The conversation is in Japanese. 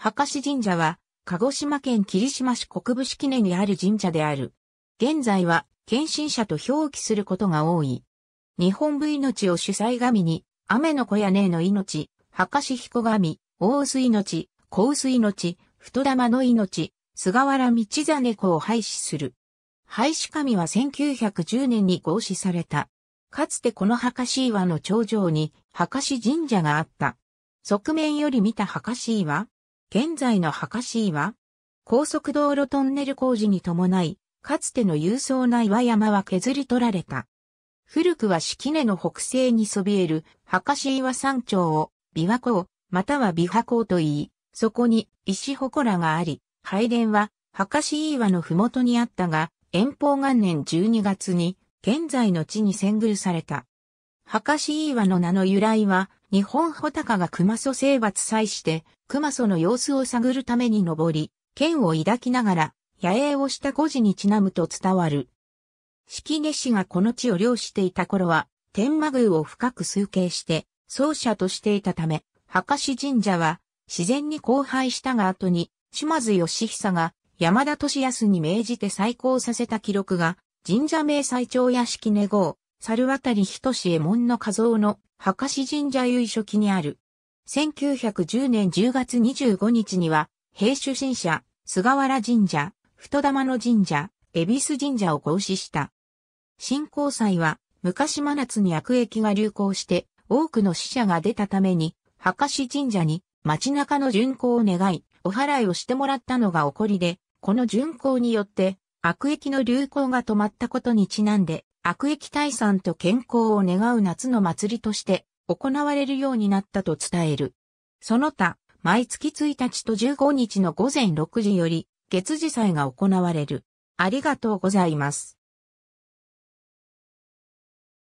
博士神社は、鹿児島県霧島市国部式根にある神社である。現在は、献身者と表記することが多い。日本部命を主催神に、雨の子屋根の命、博士彦神、大薄命、小薄命、太玉の命、菅原道真子を廃止する。廃止神は1910年に合祀された。かつてこの博士岩の頂上に、博士神社があった。側面より見た博士岩現在の博士岩高速道路トンネル工事に伴い、かつての勇壮な岩山は削り取られた。古くは敷根の北西にそびえる博士岩山頂を、琵琶湖、または琵琶湖と言い、そこに石祠があり、拝殿は博士岩の麓にあったが、遠方元年12月に現在の地に遷宮された。博士岩の名の由来は、日本穂高が熊祖征伐際して、熊祖の様子を探るために登り、剣を抱きながら、野営をした孤事にちなむと伝わる。式根氏がこの地を漁していた頃は、天馬宮を深く崇敬して、奏者としていたため、博士神社は、自然に荒廃したが後に、島津義久が山田利康に命じて再興させた記録が、神社名最長屋敷根号、猿渡仁志衛門の画像の博士神社由緒記にある。1910年10月25日には、平主神社、菅原神社、太玉の神社、恵比寿神社を合祀した。新興祭は、昔真夏に悪役が流行して、多くの死者が出たために、博士神社に街中の巡行を願い、お祓いをしてもらったのが起こりで、この巡行によって、悪役の流行が止まったことにちなんで、悪役退散と健康を願う夏の祭りとして行われるようになったと伝える。その他、毎月1日と15日の午前6時より、月次祭が行われる。ありがとうございます。